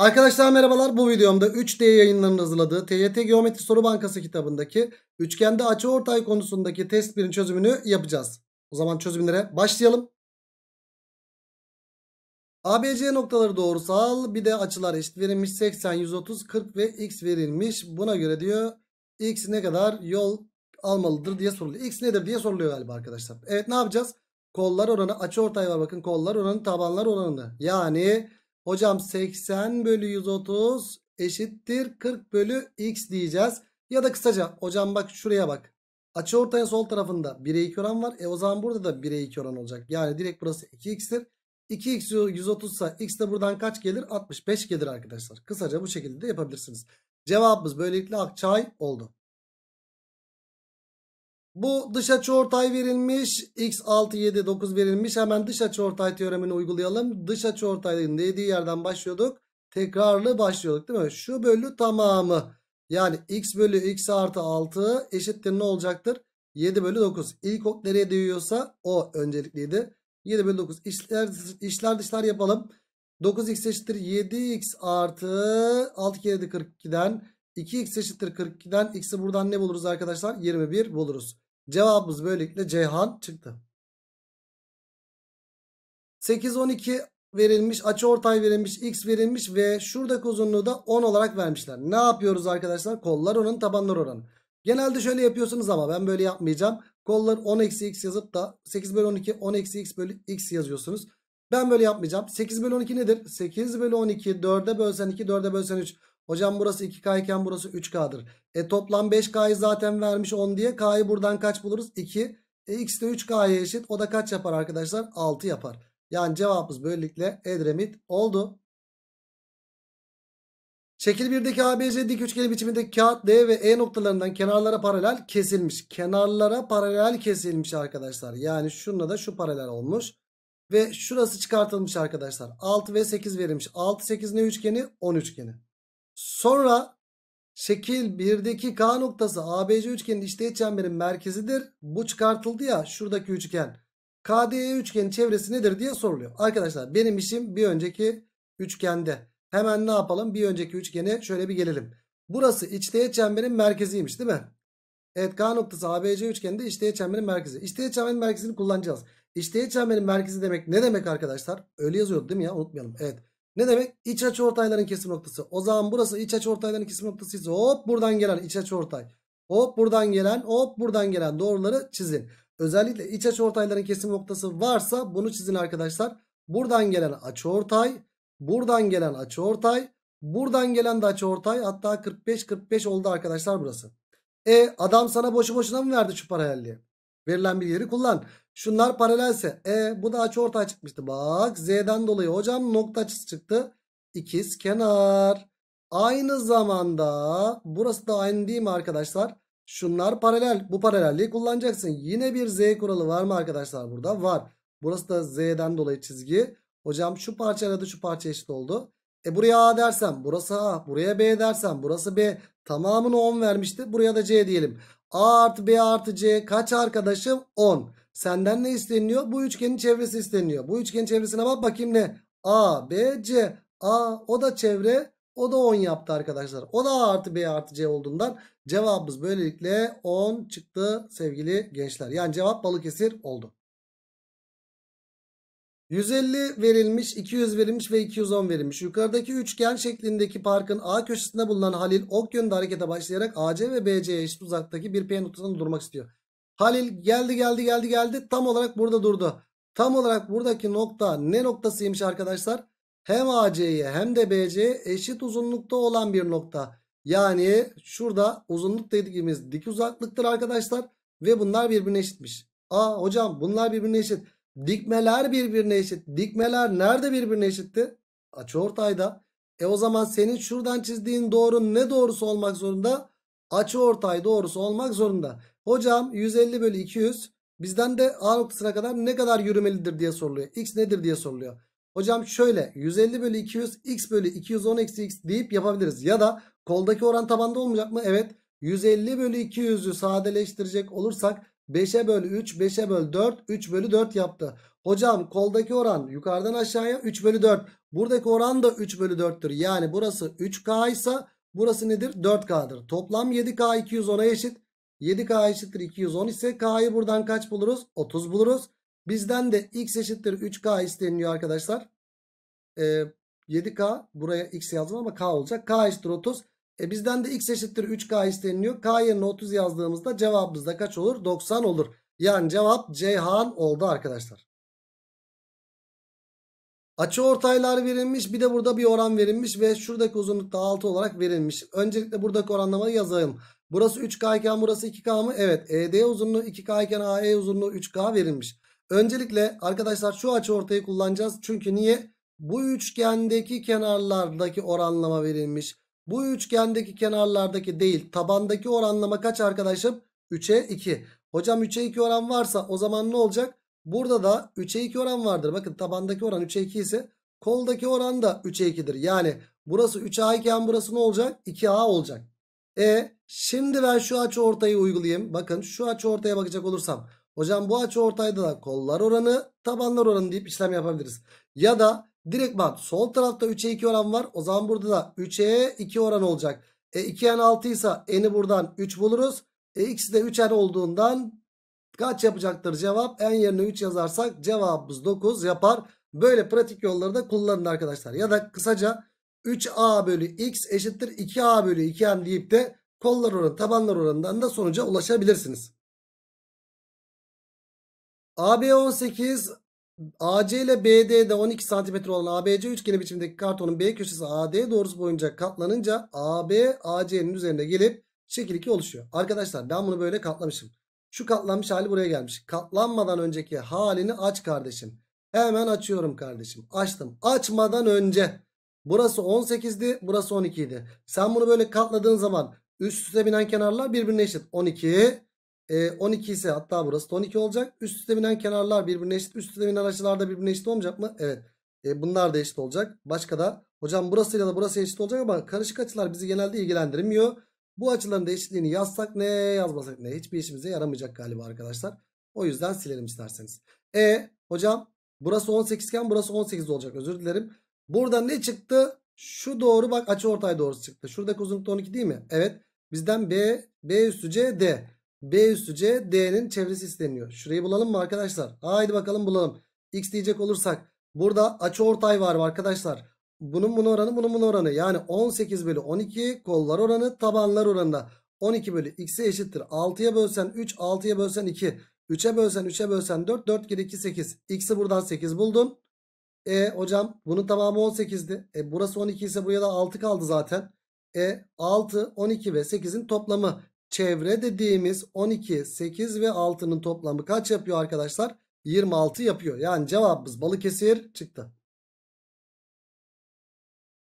Arkadaşlar merhabalar bu videomda 3D yayınlarının hazırladığı TYT Geometri Soru Bankası kitabındaki üçgende açı ortay konusundaki test 1'in çözümünü yapacağız. O zaman çözümlere başlayalım. ABC noktaları doğrusal bir de açılar eşit verilmiş 80, 130, 40 ve x verilmiş. Buna göre diyor x ne kadar yol almalıdır diye soruluyor. X nedir diye soruluyor galiba arkadaşlar. Evet ne yapacağız? Kollar oranı açı ortay var bakın kollar oranı tabanlar oranı. Yani Hocam 80 bölü 130 eşittir 40 bölü x diyeceğiz. Ya da kısaca hocam bak şuraya bak. Açı ortaya sol tarafında 1'e 2 oran var. E o zaman burada da 1'e 2 oran olacak. Yani direkt burası 2x'tir. 2x 130 ise x de buradan kaç gelir? 65 gelir arkadaşlar. Kısaca bu şekilde de yapabilirsiniz. Cevabımız böylelikle Akçay oldu. Bu dış açı verilmiş. X 6 7 9 verilmiş. Hemen dış açı teoremini uygulayalım. Dış açı ortayın dediği yerden başlıyorduk. Tekrarlı başlıyorduk değil mi? Şu bölü tamamı. Yani x bölü x artı 6 eşittir ne olacaktır? 7 bölü 9. İlk ok nereye değiyorsa o öncelikliydi. 7 bölü 9. İşler, işler dışlar yapalım. 9x eşittir 7x artı 6 kere de 42'den 2x eşittir 42'den x'i buradan ne buluruz arkadaşlar? 21 buluruz. Cevabımız böylelikle Ceyhan çıktı. 8, 12 verilmiş. açı ortay verilmiş. X verilmiş ve şuradaki uzunluğu da 10 olarak vermişler. Ne yapıyoruz arkadaşlar? Kollar oranı tabanlar oranı. Genelde şöyle yapıyorsunuz ama ben böyle yapmayacağım. Kollar 10 x yazıp da 8 bölü 12 10 x bölü x yazıyorsunuz. Ben böyle yapmayacağım. 8 bölü 12 nedir? 8 bölü 12 4'e bölsen 2 4'e bölsen 3. Hocam burası 2K iken burası 3K'dır. E toplam 5K'yı zaten vermiş 10 diye. K'yı buradan kaç buluruz? 2. E x de 3K'ya eşit. O da kaç yapar arkadaşlar? 6 yapar. Yani cevabımız böylelikle Edremit oldu. Şekil 1'deki ABC dik üçgeni biçimindeki kağıt D ve E noktalarından kenarlara paralel kesilmiş. Kenarlara paralel kesilmiş arkadaşlar. Yani şununla da şu paralel olmuş. Ve şurası çıkartılmış arkadaşlar. 6 ve 8 verilmiş. 6 8 ne üçgeni? 10 üçgeni. Sonra şekil 1'deki K noktası ABC üçgenin işteğet çemberin merkezidir. Bu çıkartıldı ya şuradaki üçgen. KDE üçgenin çevresi nedir diye soruluyor. Arkadaşlar benim işim bir önceki üçgende. Hemen ne yapalım? Bir önceki üçgene şöyle bir gelelim. Burası içteğet çemberin merkeziymiş değil mi? Evet K noktası ABC üçgeninde içteğet çemberin merkezi. İçteğet çemberin merkezini kullanacağız. İçteğet çemberin merkezi demek ne demek arkadaşlar? Öyle yazıyordu değil mi ya? Unutmayalım. Evet. Ne demek? İç açı ortayların kesim noktası. O zaman burası iç açı ortayların kesim noktası ise hop buradan gelen iç açı ortay. Hop buradan gelen hop buradan gelen doğruları çizin. Özellikle iç açı ortayların kesim noktası varsa bunu çizin arkadaşlar. Buradan gelen açı ortay. Buradan gelen açı ortay. Buradan gelen de açı ortay. Hatta 45-45 oldu arkadaşlar burası. E adam sana boşu boşuna mı verdi şu paralelliği? Verilen bilgileri kullan. Şunlar paralelse. E bu da açı ortaya çıkmıştı. Bak Z'den dolayı hocam nokta açısı çıktı. İkiz kenar. Aynı zamanda burası da aynı değil mi arkadaşlar? Şunlar paralel. Bu paralelliği kullanacaksın. Yine bir Z kuralı var mı arkadaşlar burada? Var. Burası da Z'den dolayı çizgi. Hocam şu parça aradı şu parça eşit oldu. E buraya A dersem burası A. Buraya B dersem burası B. Tamamını 10 vermişti. Buraya da C diyelim. A artı B artı C kaç arkadaşım? 10. Senden ne isteniyor? Bu üçgenin çevresi isteniyor. Bu üçgenin çevresine bak bakayım ne? A, B, C. A o da çevre o da 10 yaptı arkadaşlar. O da A artı B artı C olduğundan cevabımız böylelikle 10 çıktı sevgili gençler. Yani cevap balık Balıkesir oldu. 150 verilmiş, 200 verilmiş ve 210 verilmiş. Yukarıdaki üçgen şeklindeki parkın A köşesinde bulunan Halil ok yönünde harekete başlayarak AC ve BC'ye eşit uzaktaki bir P noktasında durmak istiyor. Halil geldi geldi geldi geldi tam olarak burada durdu. Tam olarak buradaki nokta ne noktasıymış arkadaşlar? Hem AC'ye hem de BC'ye eşit uzunlukta olan bir nokta. Yani şurada uzunluk dediğimiz dik uzaklıktır arkadaşlar. Ve bunlar birbirine eşitmiş. Aa hocam bunlar birbirine eşit. Dikmeler birbirine eşit. Dikmeler nerede birbirine eşitti? Açıortayda. E o zaman senin şuradan çizdiğin doğru ne doğrusu olmak zorunda? Açıortay doğrusu olmak zorunda. Hocam 150 bölü 200 bizden de A noktasına kadar ne kadar yürümelidir diye soruluyor. X nedir diye soruluyor. Hocam şöyle 150 bölü 200 x bölü 210 eksi x deyip yapabiliriz. Ya da koldaki oran tabanda olmayacak mı? Evet 150 bölü 200'ü sadeleştirecek olursak 5'e bölü 3, 5'e bölü 4, 3 bölü 4 yaptı. Hocam koldaki oran yukarıdan aşağıya 3 bölü 4. Buradaki oran da 3 bölü 4'tür. Yani burası 3K ise burası nedir? 4K'dır. Toplam 7K 210'a eşit. 7K eşittir 210 ise K'yı buradan kaç buluruz? 30 buluruz. Bizden de x eşittir 3K isteniyor arkadaşlar. Ee, 7K buraya x yazdım ama K olacak. K eşittir 30. E bizden de x eşittir 3k isteniliyor. K yerine 30 yazdığımızda cevabımız da kaç olur? 90 olur. Yani cevap Ceyhan oldu arkadaşlar. Açı ortaylar verilmiş. Bir de burada bir oran verilmiş ve şuradaki uzunluk da 6 olarak verilmiş. Öncelikle buradaki oranlamayı yazalım. Burası 3K iken burası 2K mı? Evet. ED uzunluğu 2K iken AE uzunluğu 3K verilmiş. Öncelikle arkadaşlar şu açı ortayı kullanacağız. Çünkü niye? Bu üçgendeki kenarlardaki oranlama verilmiş. Bu üçgendeki kenarlardaki değil tabandaki oranlama kaç arkadaşım? 3'e 2. Hocam 3'e 2 oran varsa o zaman ne olacak? Burada da 3'e 2 oran vardır. Bakın tabandaki oran 3'e 2 ise koldaki oran da 3'e 2'dir. Yani burası 3A iken burası ne olacak? 2A olacak. E şimdi ben şu açı ortayı uygulayayım. Bakın şu açı ortaya bakacak olursam. Hocam bu açı ortayda da kollar oranı tabanlar oranı deyip işlem yapabiliriz. Ya da Direkt Direktman sol tarafta 3'e 2 oran var. O zaman burada da 3'e 2 oran olacak. E 2n 6 ise n'i buradan 3 buluruz. E x'i de 3'er olduğundan kaç yapacaktır cevap? en yerine 3 yazarsak cevabımız 9 yapar. Böyle pratik yolları da kullanın arkadaşlar. Ya da kısaca 3a bölü x eşittir 2a bölü 2n deyip de kollar oranı tabanlar oranından da sonuca ulaşabilirsiniz. AB 18 AC ile BD'de 12 cm olan ABC üçgeni biçimindeki kartonun B köşesi AD doğrusu boyunca katlanınca AB AC'nin üzerine gelip şekil 2 oluşuyor. Arkadaşlar ben bunu böyle katlamışım. Şu katlanmış hali buraya gelmiş. Katlanmadan önceki halini aç kardeşim. Hemen açıyorum kardeşim. Açtım. Açmadan önce burası 18'di burası 12 idi. Sen bunu böyle katladığın zaman üst üste binen kenarlar birbirine eşit. 12 12 ee, ise hatta burası da 12 olacak. Üst üste binen kenarlar birbirine eşit. Üst üste binen açılar da birbirine eşit olmayacak mı? Evet. E, bunlar da eşit olacak. Başka da hocam burasıyla da burası eşit olacak ama karışık açılar bizi genelde ilgilendirmiyor. Bu açıların da eşitliğini yazsak ne yazmasak ne hiçbir işimize yaramayacak galiba arkadaşlar. O yüzden silelim isterseniz. E hocam burası 18 iken burası 18 olacak özür dilerim. Burada ne çıktı? Şu doğru bak açı ortay doğrusu çıktı. Şuradaki uzunlukta 12 değil mi? Evet. Bizden B, B üstü C, D. B üstü C D'nin çevresi isteniyor. Şurayı bulalım mı arkadaşlar? Haydi bakalım bulalım. X diyecek olursak burada açı ortay var mı arkadaşlar? Bunun bunun oranı bunun bunun oranı. Yani 18 bölü 12 kollar oranı tabanlar oranında. 12 bölü x'e eşittir. 6'ya bölsen 3 6'ya bölsen 2. 3'e bölsen 3'e bölsen 4 4 kere 2 8. X'i buradan 8 buldun. E hocam bunun tamamı 18'di. E burası 12 ise buraya da 6 kaldı zaten. E 6, 12 ve 8'in toplamı çevre dediğimiz 12, 8 ve 6'nın toplamı kaç yapıyor arkadaşlar? 26 yapıyor. Yani cevabımız Balıkesir çıktı.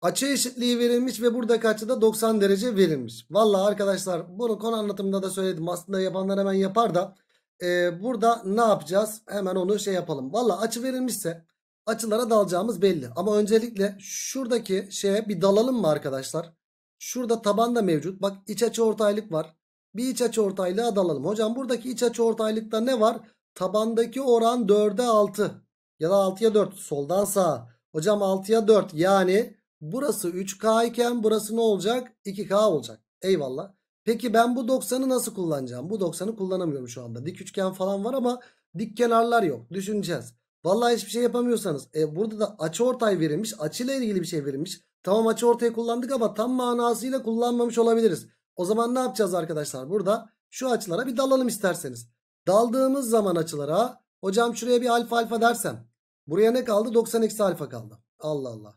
Açı eşitliği verilmiş ve burada kaçı da 90 derece verilmiş. Valla arkadaşlar bunu konu anlatımında da söyledim. Aslında yapanlar hemen yapar da e, burada ne yapacağız? Hemen onu şey yapalım. Valla açı verilmişse açılara dalacağımız belli. Ama öncelikle şuradaki şeye bir dalalım mı arkadaşlar? Şurada taban da mevcut. Bak iç açı ortaylık var bir iç açı ortaylığa dalalım. Hocam buradaki iç açı ortaylıkta ne var? Tabandaki oran 4'e 6 ya da 6'ya 4 soldan sağa. Hocam 6'ya 4 yani burası 3K iken burası ne olacak? 2K olacak. Eyvallah. Peki ben bu 90'ı nasıl kullanacağım? Bu 90'ı kullanamıyorum şu anda. Dik üçgen falan var ama dik kenarlar yok. Düşüneceğiz. Vallahi hiçbir şey yapamıyorsanız. E, burada da açı ortay verilmiş. Açıyla ilgili bir şey verilmiş. Tamam açı ortaya kullandık ama tam manasıyla kullanmamış olabiliriz. O zaman ne yapacağız arkadaşlar? Burada şu açılara bir dalalım isterseniz. Daldığımız zaman açılara hocam şuraya bir alfa alfa dersem buraya ne kaldı? 90 eksi alfa kaldı. Allah Allah.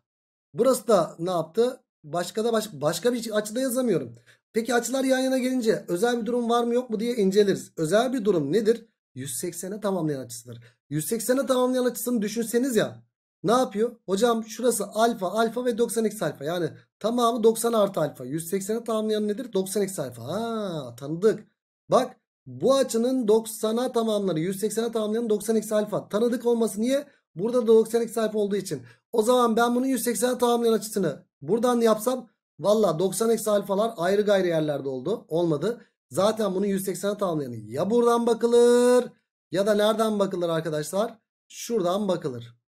Burası da ne yaptı? Başka da baş, başka bir açıda yazamıyorum. Peki açılar yan yana gelince özel bir durum var mı yok mu diye inceleriz. Özel bir durum nedir? 180'e tamamlayan açısıdır. 180'e tamamlayan açısını düşünseniz ya ne yapıyor? Hocam şurası alfa alfa ve 90 eksi alfa. Yani tamamı 90 artı alfa. 180'e tamamlayan nedir? 90 eksi alfa. Ha tanıdık. Bak bu açının 90'a tamamları 180'e tamamlayan 90 eksi alfa. Tanıdık olması niye? Burada da 90 eksi alfa olduğu için. O zaman ben bunu 180'e tamamlayan açısını buradan yapsam valla 90 eksi alfalar ayrı gayrı yerlerde oldu. Olmadı. Zaten bunu 180'e tamamlayanı ya buradan bakılır ya da nereden bakılır arkadaşlar? Şuradan bakılır.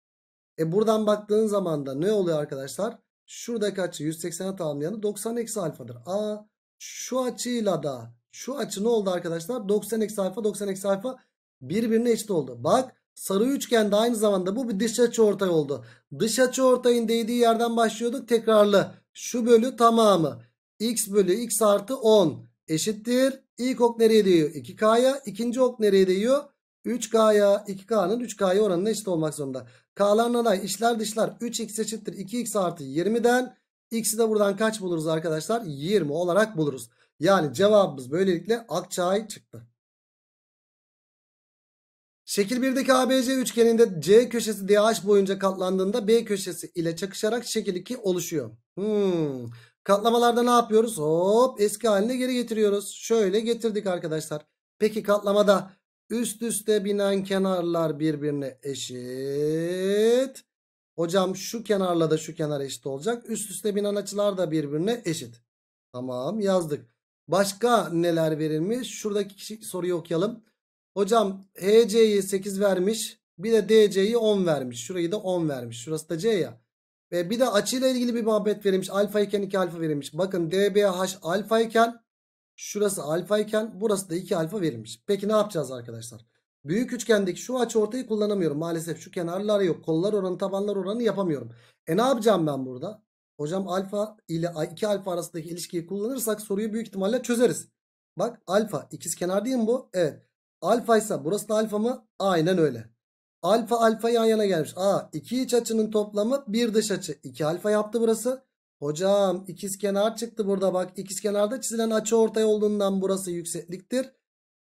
E buradan baktığın zaman da ne oluyor arkadaşlar? Şurada açı 180'e tamamlayanı 90 eksi alfadır. A şu açıyla da şu açı ne oldu arkadaşlar? 90 eksi alfa 90 eksi alfa birbirine eşit oldu. Bak sarı üçgen de aynı zamanda bu bir dış açı ortay oldu. Dış açı ortayın değdiği yerden başlıyorduk tekrarlı. Şu bölü tamamı x bölü x artı 10 eşittir. İlk ok nereye değiyor? 2K'ya. İkinci ok nereye değiyor? 3K'ya 2K'nın 3K'ya oranına eşit olmak zorunda. K'ların aday içler dışlar 3X eşittir 2X artı 20'den. X'i de buradan kaç buluruz arkadaşlar? 20 olarak buluruz. Yani cevabımız böylelikle Akçay çıktı. Şekil 1'deki ABC üçgeninde C köşesi DH boyunca katlandığında B köşesi ile çakışarak şekil 2 oluşuyor. Hmm. Katlamalarda ne yapıyoruz? Hop eski haline geri getiriyoruz. Şöyle getirdik arkadaşlar. Peki katlamada Üst üste binen kenarlar birbirine eşit. Hocam şu kenarla da şu kenar eşit olacak. Üst üste binen açılar da birbirine eşit. Tamam yazdık. Başka neler verilmiş? Şuradaki soruyu okuyalım. Hocam HC'yi 8 vermiş. Bir de DC'yi 10 vermiş. Şurayı da 10 vermiş. Şurası da C ya. Ve bir de açıyla ilgili bir muhabbet verilmiş. Alfa iken 2 alfa verilmiş. Bakın DBH alfa iken Şurası alfa iken burası da 2 alfa verilmiş. Peki ne yapacağız arkadaşlar? Büyük üçgendeki şu açı ortayı kullanamıyorum. Maalesef şu kenarlar yok. Kollar oranı tabanlar oranı yapamıyorum. E ne yapacağım ben burada? Hocam alfa ile 2 alfa arasındaki ilişkiyi kullanırsak soruyu büyük ihtimalle çözeriz. Bak alfa ikiz kenar değil mi bu? Evet. Alfa ise burası da alfa mı? Aynen öyle. Alfa alfa yan yana gelmiş. Aa iki iç açının toplamı bir dış açı. 2 alfa yaptı burası. Hocam ikizkenar çıktı burada bak. İkizkenarda çizilen açı ortay olduğundan burası yüksekliktir.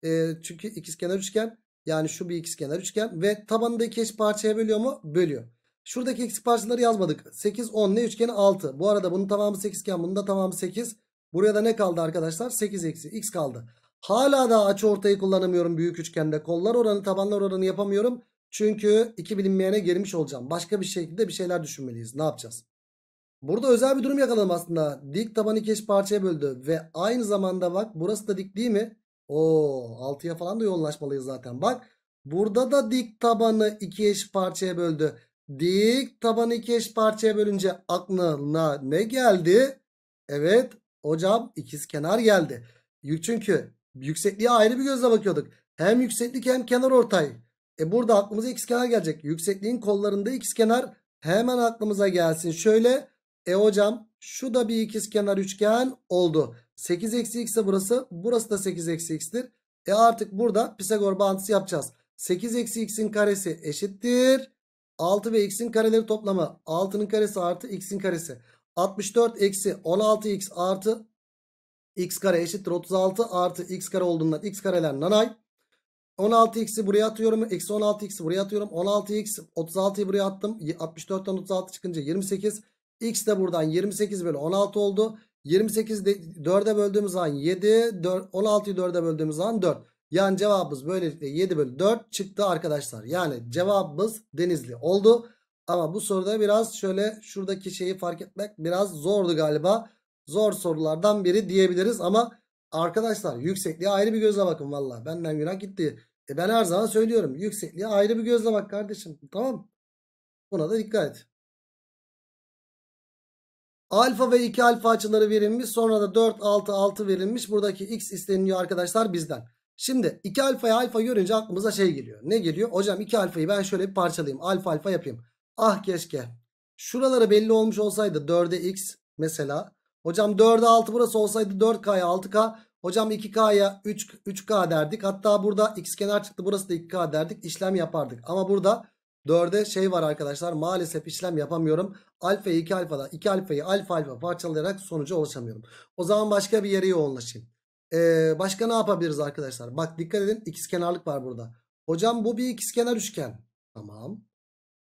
E, çünkü ikizkenar üçgen. Yani şu bir ikizkenar üçgen. Ve tabanındaki eş parçaya bölüyor mu? Bölüyor. Şuradaki eksi parçaları yazmadık. 8, 10 ne üçgeni? 6. Bu arada bunun tamamı 8 iken bunun da tamamı 8. Buraya da ne kaldı arkadaşlar? 8 eksi x kaldı. Hala da açı ortayı kullanamıyorum büyük üçgende. Kollar oranı tabanlar oranı yapamıyorum. Çünkü iki bilinmeyene girmiş olacağım. Başka bir şekilde bir şeyler düşünmeliyiz. Ne yapacağız? Burada özel bir durum yakaladım aslında. Dik taban iki eş parçaya böldü. Ve aynı zamanda bak burası da dik değil mi? Oo 6'ya falan da yoğunlaşmalıyız zaten. Bak burada da dik tabanı iki eş parçaya böldü. Dik tabanı iki eş parçaya bölünce aklına ne geldi? Evet hocam ikiz kenar geldi. Çünkü yüksekliğe ayrı bir gözle bakıyorduk. Hem yükseklik hem kenar ortay. E burada aklımıza ikiz kenar gelecek. Yüksekliğin kollarında ikiz kenar hemen aklımıza gelsin. Şöyle e hocam şu da bir ikizkenar üçgen oldu. 8 eksi x ise burası. Burası da 8 eksi x'tir. E artık burada Pisagor bağıntısı yapacağız. 8 eksi x'in karesi eşittir. 6 ve x'in kareleri toplamı. 6'nın karesi artı x'in karesi. 64 eksi 16x artı x kare eşittir 36 artı x kare olduğundan x kareler nanay. 16x'i buraya atıyorum. Eksi 16x'i buraya atıyorum. 16x 36'yı buraya attım. 64'ten 36 çıkınca 28. X de buradan 28 bölü 16 oldu. 28 4'e böldüğümüz zaman 7, 4, 16'yı 4'e böldüğümüz zaman 4. Yani cevabımız böylelikle 7 bölü 4 çıktı arkadaşlar. Yani cevabımız Denizli oldu. Ama bu soruda biraz şöyle şuradaki şeyi fark etmek biraz zordu galiba. Zor sorulardan biri diyebiliriz ama arkadaşlar yüksekliğe ayrı bir gözle bakın valla. Benden günah gitti. E ben her zaman söylüyorum yüksekliğe ayrı bir gözle bak kardeşim tamam. Buna da dikkat et. Alfa ve 2 alfa açıları verilmiş. Sonra da 4, 6, 6 verilmiş. Buradaki x isteniyor arkadaşlar bizden. Şimdi 2 alfa'yı alfa görünce aklımıza şey geliyor. Ne geliyor? Hocam 2 alfayı ben şöyle bir parçalayayım. Alfa alfa yapayım. Ah keşke. Şuralara belli olmuş olsaydı 4'e x mesela. Hocam 4'e 6 burası olsaydı 4k'ya 6k. Hocam 2k'ya 3, 3k derdik. Hatta burada x kenar çıktı burası da 2k derdik. İşlem yapardık. Ama burada 4'e şey var arkadaşlar maalesef işlem yapamıyorum. Alfa'yı 2 alfadan 2 alfayı alfa alfa parçalayarak sonuca ulaşamıyorum. O zaman başka bir yere yoğunlaşayım. Ee, başka ne yapabiliriz arkadaşlar? Bak dikkat edin ikizkenarlık var burada. Hocam bu bir ikizkenar üçgen. Tamam.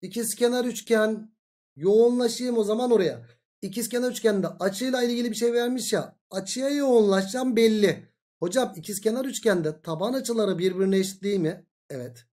İkizkenar üçgen yoğunlaşayım o zaman oraya. İkizkenar üçgende açıyla ilgili bir şey vermiş ya. Açıya yoğunlaşacağım belli. Hocam ikizkenar üçgende taban açıları birbirine eşit değil mi? Evet.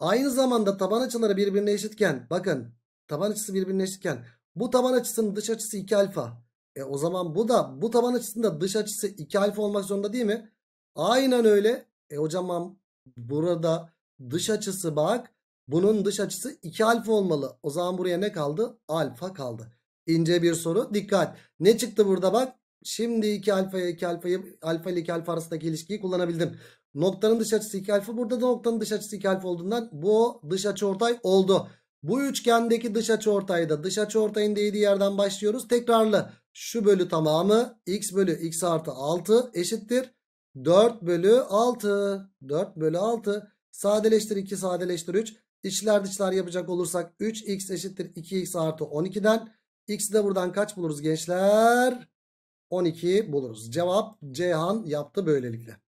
Aynı zamanda taban açıları birbirine eşitken bakın taban açısı birbirine eşitken bu taban açısının dış açısı 2 alfa. E o zaman bu da bu taban açısında dış açısı 2 alfa olmak zorunda değil mi? Aynen öyle. E hocam burada dış açısı bak bunun dış açısı 2 alfa olmalı. O zaman buraya ne kaldı? Alfa kaldı. İnce bir soru. Dikkat. Ne çıktı burada bak? Şimdi 2 alfaya 2 alfayı alfa ile 2 alfa arasındaki ilişkiyi kullanabildim. Noktanın dış açısı 2 alfa. Burada da noktanın dış açısı 2 alfa olduğundan bu dış açı ortay oldu. Bu üçgendeki dış açı ortayı dış açı ortayın değdiği yerden başlıyoruz. Tekrarlı şu bölü tamamı x bölü x artı 6 eşittir. 4 bölü 6. 4 bölü 6. Sadeleştir 2 sadeleştir 3. İçler dışlar yapacak olursak 3x eşittir 2x artı 12'den. X'i de buradan kaç buluruz gençler? 12 buluruz. Cevap Ceyhan yaptı böylelikle.